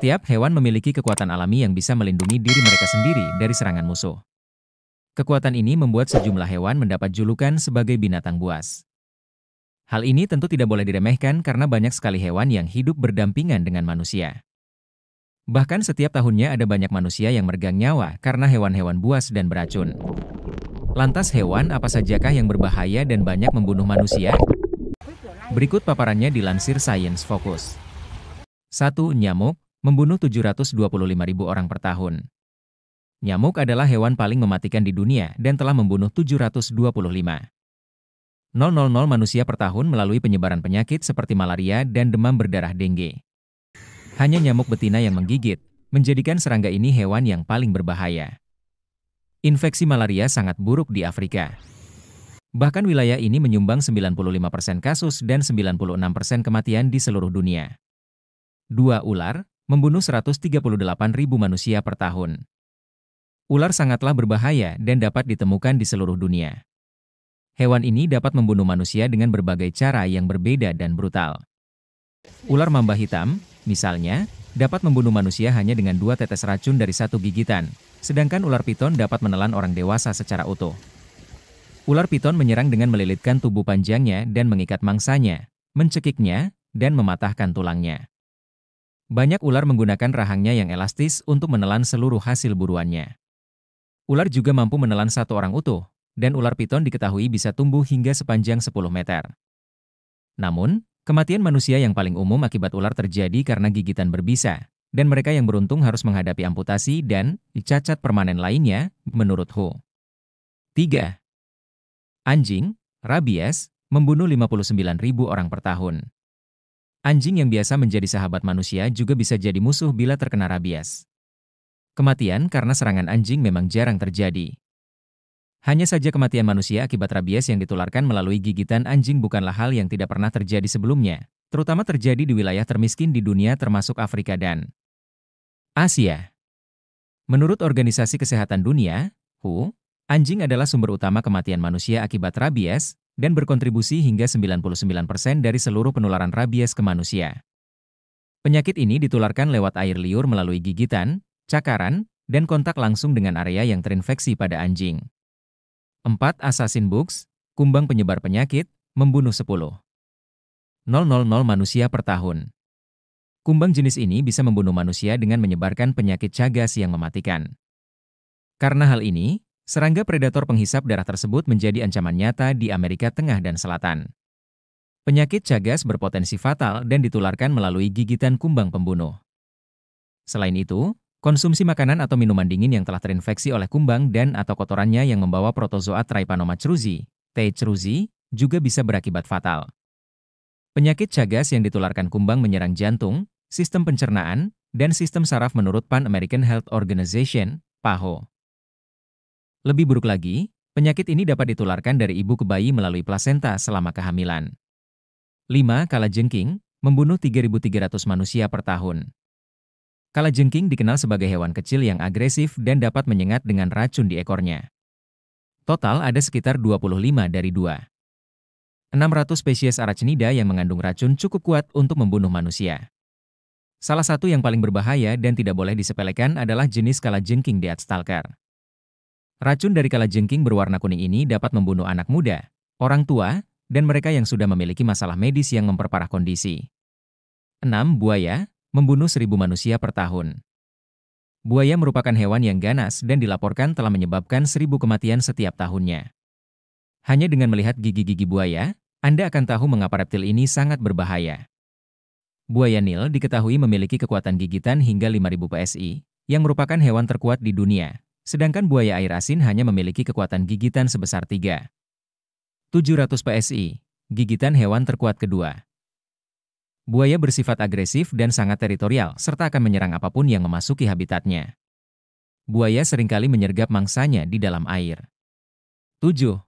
Setiap hewan memiliki kekuatan alami yang bisa melindungi diri mereka sendiri dari serangan musuh. Kekuatan ini membuat sejumlah hewan mendapat julukan sebagai binatang buas. Hal ini tentu tidak boleh diremehkan karena banyak sekali hewan yang hidup berdampingan dengan manusia. Bahkan setiap tahunnya ada banyak manusia yang meregang nyawa karena hewan-hewan buas dan beracun. Lantas hewan apa sajakah yang berbahaya dan banyak membunuh manusia? Berikut paparannya dilansir Science Focus. 1. Nyamuk membunuh 725 ribu orang per tahun. Nyamuk adalah hewan paling mematikan di dunia dan telah membunuh 725. 000 manusia per tahun melalui penyebaran penyakit seperti malaria dan demam berdarah dengue. Hanya nyamuk betina yang menggigit, menjadikan serangga ini hewan yang paling berbahaya. Infeksi malaria sangat buruk di Afrika. Bahkan wilayah ini menyumbang 95% kasus dan 96% kematian di seluruh dunia. Dua ular, membunuh 138.000 manusia per tahun. Ular sangatlah berbahaya dan dapat ditemukan di seluruh dunia. Hewan ini dapat membunuh manusia dengan berbagai cara yang berbeda dan brutal. Ular mamba hitam, misalnya, dapat membunuh manusia hanya dengan dua tetes racun dari satu gigitan, sedangkan ular piton dapat menelan orang dewasa secara utuh. Ular piton menyerang dengan melilitkan tubuh panjangnya dan mengikat mangsanya, mencekiknya, dan mematahkan tulangnya. Banyak ular menggunakan rahangnya yang elastis untuk menelan seluruh hasil buruannya. Ular juga mampu menelan satu orang utuh, dan ular piton diketahui bisa tumbuh hingga sepanjang 10 meter. Namun, kematian manusia yang paling umum akibat ular terjadi karena gigitan berbisa, dan mereka yang beruntung harus menghadapi amputasi dan cacat permanen lainnya, menurut Hu. 3. Anjing, rabies, membunuh 59.000 orang per tahun. Anjing yang biasa menjadi sahabat manusia juga bisa jadi musuh bila terkena rabies. Kematian karena serangan anjing memang jarang terjadi. Hanya saja kematian manusia akibat rabies yang ditularkan melalui gigitan anjing bukanlah hal yang tidak pernah terjadi sebelumnya, terutama terjadi di wilayah termiskin di dunia termasuk Afrika dan Asia. Menurut Organisasi Kesehatan Dunia, WHO, anjing adalah sumber utama kematian manusia akibat rabies, dan berkontribusi hingga 99% dari seluruh penularan rabies ke manusia. Penyakit ini ditularkan lewat air liur melalui gigitan, cakaran, dan kontak langsung dengan area yang terinfeksi pada anjing. 4. Assassin Bugs, kumbang penyebar penyakit, membunuh 10. 000 manusia per tahun. Kumbang jenis ini bisa membunuh manusia dengan menyebarkan penyakit cagas yang mematikan. Karena hal ini, Serangga predator penghisap darah tersebut menjadi ancaman nyata di Amerika Tengah dan Selatan. Penyakit Chagas berpotensi fatal dan ditularkan melalui gigitan kumbang pembunuh. Selain itu, konsumsi makanan atau minuman dingin yang telah terinfeksi oleh kumbang dan atau kotorannya yang membawa protozoa Trypanoma cruzi, T. cruzi, juga bisa berakibat fatal. Penyakit Chagas yang ditularkan kumbang menyerang jantung, sistem pencernaan, dan sistem saraf menurut Pan American Health Organization, PAHO. Lebih buruk lagi, penyakit ini dapat ditularkan dari ibu ke bayi melalui plasenta selama kehamilan. 5. Kala jengking membunuh 3.300 manusia per tahun. Kala jengking dikenal sebagai hewan kecil yang agresif dan dapat menyengat dengan racun di ekornya. Total ada sekitar 25 dari 2. 600 spesies arachnida yang mengandung racun cukup kuat untuk membunuh manusia. Salah satu yang paling berbahaya dan tidak boleh disepelekan adalah jenis kala jengking di Atstalker. Racun dari kalajengking berwarna kuning ini dapat membunuh anak muda, orang tua, dan mereka yang sudah memiliki masalah medis yang memperparah kondisi. 6. Buaya membunuh seribu manusia per tahun. Buaya merupakan hewan yang ganas dan dilaporkan telah menyebabkan seribu kematian setiap tahunnya. Hanya dengan melihat gigi-gigi buaya, Anda akan tahu mengapa reptil ini sangat berbahaya. Buaya Nil diketahui memiliki kekuatan gigitan hingga 5000 PSI, yang merupakan hewan terkuat di dunia, sedangkan buaya air asin hanya memiliki kekuatan gigitan sebesar 3. 700 PSI, gigitan hewan terkuat kedua. Buaya bersifat agresif dan sangat teritorial, serta akan menyerang apapun yang memasuki habitatnya. Buaya seringkali menyergap mangsanya di dalam air. 7.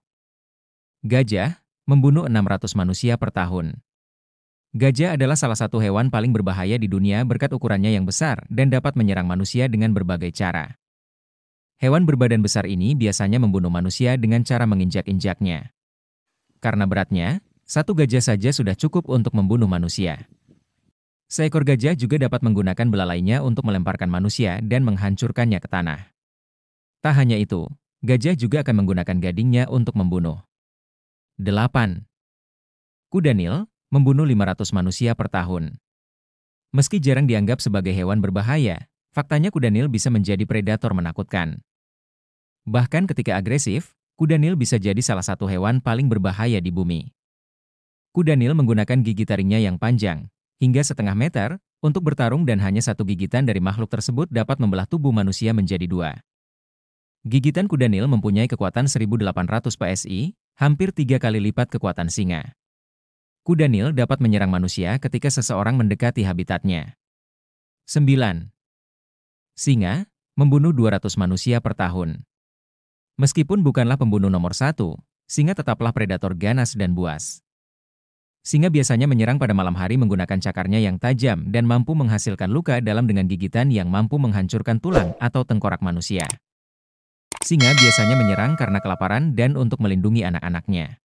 Gajah, membunuh 600 manusia per tahun. Gajah adalah salah satu hewan paling berbahaya di dunia berkat ukurannya yang besar dan dapat menyerang manusia dengan berbagai cara. Hewan berbadan besar ini biasanya membunuh manusia dengan cara menginjak-injaknya. Karena beratnya, satu gajah saja sudah cukup untuk membunuh manusia. Seekor gajah juga dapat menggunakan belalainya untuk melemparkan manusia dan menghancurkannya ke tanah. Tak hanya itu, gajah juga akan menggunakan gadingnya untuk membunuh. 8. Kuda Nil membunuh 500 manusia per tahun. Meski jarang dianggap sebagai hewan berbahaya, faktanya kuda Nil bisa menjadi predator menakutkan. Bahkan ketika agresif, kuda nil bisa jadi salah satu hewan paling berbahaya di bumi. Kuda nil menggunakan gigi taringnya yang panjang, hingga setengah meter, untuk bertarung dan hanya satu gigitan dari makhluk tersebut dapat membelah tubuh manusia menjadi dua. Gigitan kuda nil mempunyai kekuatan 1800 PSI, hampir tiga kali lipat kekuatan singa. Kuda nil dapat menyerang manusia ketika seseorang mendekati habitatnya. 9. Singa membunuh 200 manusia per tahun. Meskipun bukanlah pembunuh nomor satu, singa tetaplah predator ganas dan buas. Singa biasanya menyerang pada malam hari menggunakan cakarnya yang tajam dan mampu menghasilkan luka dalam dengan gigitan yang mampu menghancurkan tulang atau tengkorak manusia. Singa biasanya menyerang karena kelaparan dan untuk melindungi anak-anaknya.